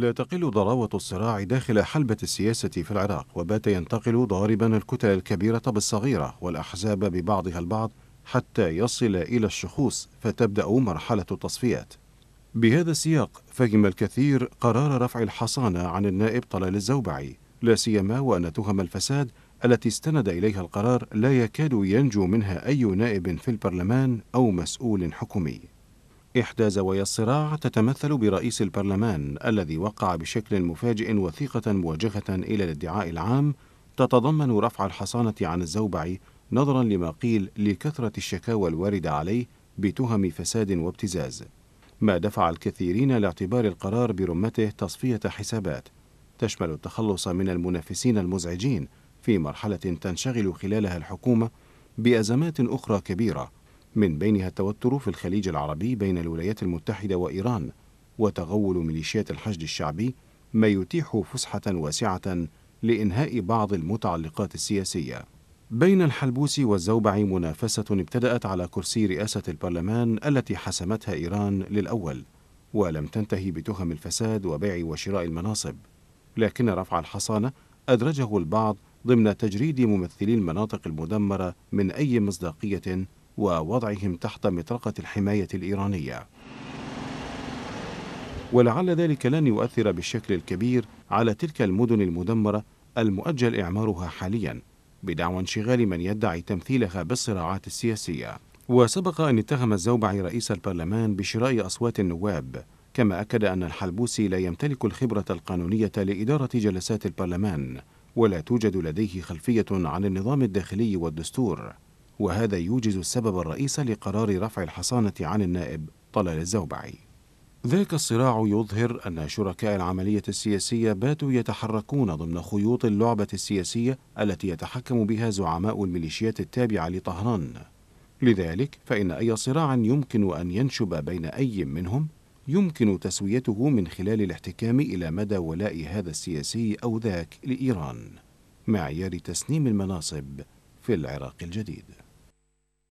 لا تقل ضراوة الصراع داخل حلبة السياسة في العراق وبات ينتقل ضاربا الكتل الكبيرة بالصغيرة والأحزاب ببعضها البعض حتى يصل إلى الشخوص فتبدأ مرحلة التصفيات بهذا السياق فهم الكثير قرار رفع الحصانة عن النائب طلال الزوبعي لا سيما وأن تهم الفساد التي استند إليها القرار لا يكاد ينجو منها أي نائب في البرلمان أو مسؤول حكومي إحدى زوايا الصراع تتمثل برئيس البرلمان الذي وقع بشكل مفاجئ وثيقة موجهة إلى الادعاء العام تتضمن رفع الحصانة عن الزوبع نظرا لما قيل لكثرة الشكاوى الواردة عليه بتهم فساد وابتزاز ما دفع الكثيرين لاعتبار القرار برمته تصفية حسابات تشمل التخلص من المنافسين المزعجين في مرحلة تنشغل خلالها الحكومة بأزمات أخرى كبيرة من بينها التوتر في الخليج العربي بين الولايات المتحدة وإيران وتغول ميليشيات الحشد الشعبي ما يتيح فسحة واسعة لإنهاء بعض المتعلقات السياسية بين الحلبوس والزوبع منافسة ابتدأت على كرسي رئاسة البرلمان التي حسمتها إيران للأول ولم تنتهي بتهم الفساد وبيع وشراء المناصب لكن رفع الحصانة أدرجه البعض ضمن تجريد ممثلي المناطق المدمرة من أي مصداقية ووضعهم تحت مطرقة الحماية الإيرانية ولعل ذلك لن يؤثر بالشكل الكبير على تلك المدن المدمرة المؤجل إعمارها حاليا بدعوى انشغال من يدعي تمثيلها بالصراعات السياسية وسبق أن اتهم الزوبعي رئيس البرلمان بشراء أصوات النواب كما أكد أن الحلبوسي لا يمتلك الخبرة القانونية لإدارة جلسات البرلمان ولا توجد لديه خلفية عن النظام الداخلي والدستور وهذا يوجز السبب الرئيس لقرار رفع الحصانة عن النائب طلال الزوبعي ذاك الصراع يظهر أن شركاء العملية السياسية باتوا يتحركون ضمن خيوط اللعبة السياسية التي يتحكم بها زعماء الميليشيات التابعة لطهران لذلك فإن أي صراع يمكن أن ينشب بين أي منهم يمكن تسويته من خلال الاحتكام إلى مدى ولاء هذا السياسي أو ذاك لإيران معيار تسنيم المناصب في العراق الجديد